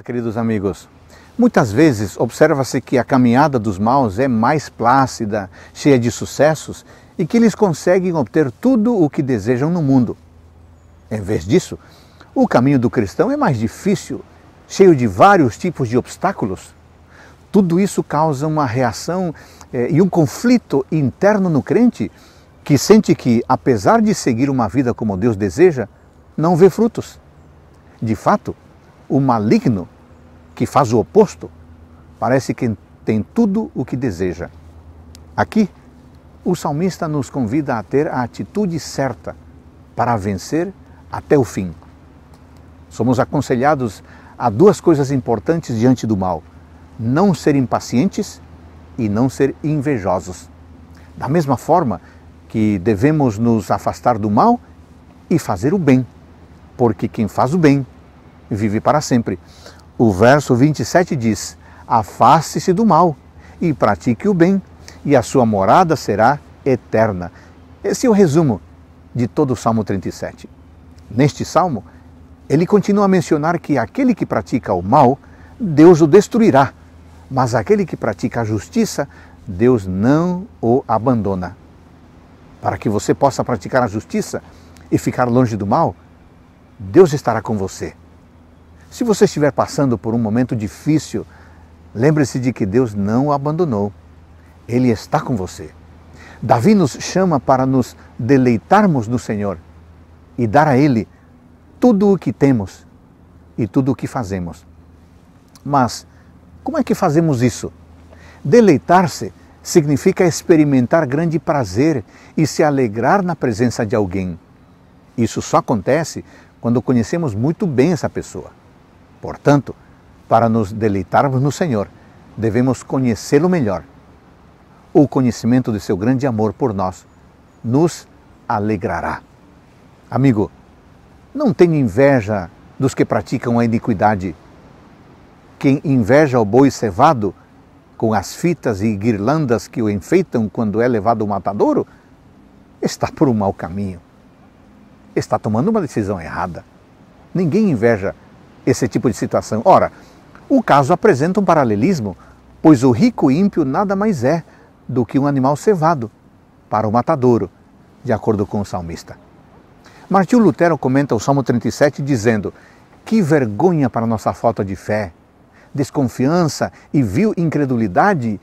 Olá, queridos amigos. Muitas vezes observa-se que a caminhada dos maus é mais plácida, cheia de sucessos e que eles conseguem obter tudo o que desejam no mundo. Em vez disso, o caminho do cristão é mais difícil, cheio de vários tipos de obstáculos. Tudo isso causa uma reação eh, e um conflito interno no crente que sente que, apesar de seguir uma vida como Deus deseja, não vê frutos. De fato, o maligno, que faz o oposto, parece que tem tudo o que deseja. Aqui, o salmista nos convida a ter a atitude certa para vencer até o fim. Somos aconselhados a duas coisas importantes diante do mal: não ser impacientes e não ser invejosos. Da mesma forma que devemos nos afastar do mal e fazer o bem, porque quem faz o bem vive para sempre. O verso 27 diz: Afaste-se do mal e pratique o bem, e a sua morada será eterna. Esse é o resumo de todo o Salmo 37. Neste salmo, ele continua a mencionar que aquele que pratica o mal, Deus o destruirá, mas aquele que pratica a justiça, Deus não o abandona. Para que você possa praticar a justiça e ficar longe do mal, Deus estará com você. Se você estiver passando por um momento difícil, lembre-se de que Deus não o abandonou. Ele está com você. Davi nos chama para nos deleitarmos no Senhor e dar a Ele tudo o que temos e tudo o que fazemos. Mas como é que fazemos isso? Deleitar-se significa experimentar grande prazer e se alegrar na presença de alguém. Isso só acontece quando conhecemos muito bem essa pessoa. Portanto, para nos deleitarmos no Senhor, devemos conhecê-lo melhor. O conhecimento de seu grande amor por nós nos alegrará. Amigo, não tenha inveja dos que praticam a iniquidade. Quem inveja o boi cevado com as fitas e guirlandas que o enfeitam quando é levado ao matadouro, está por um mau caminho. Está tomando uma decisão errada. Ninguém inveja esse tipo de situação. Ora, o caso apresenta um paralelismo, pois o rico ímpio nada mais é do que um animal cevado para o matadouro, de acordo com o salmista. Martinho Lutero comenta o Salmo 37 dizendo: Que vergonha para nossa falta de fé, desconfiança e vil incredulidade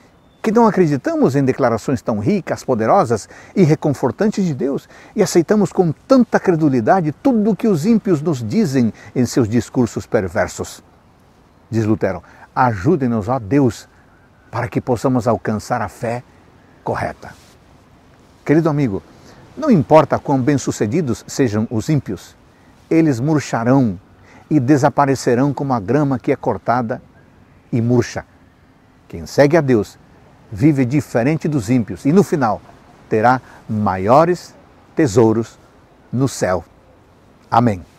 que não acreditamos em declarações tão ricas, poderosas e reconfortantes de Deus e aceitamos com tanta credulidade tudo o que os ímpios nos dizem em seus discursos perversos. Diz Lutero: ajude-nos, ó Deus, para que possamos alcançar a fé correta. Querido amigo, não importa quão bem-sucedidos sejam os ímpios, eles murcharão e desaparecerão como a grama que é cortada e murcha. Quem segue a Deus vive diferente dos ímpios e no final terá maiores tesouros no céu. Amém.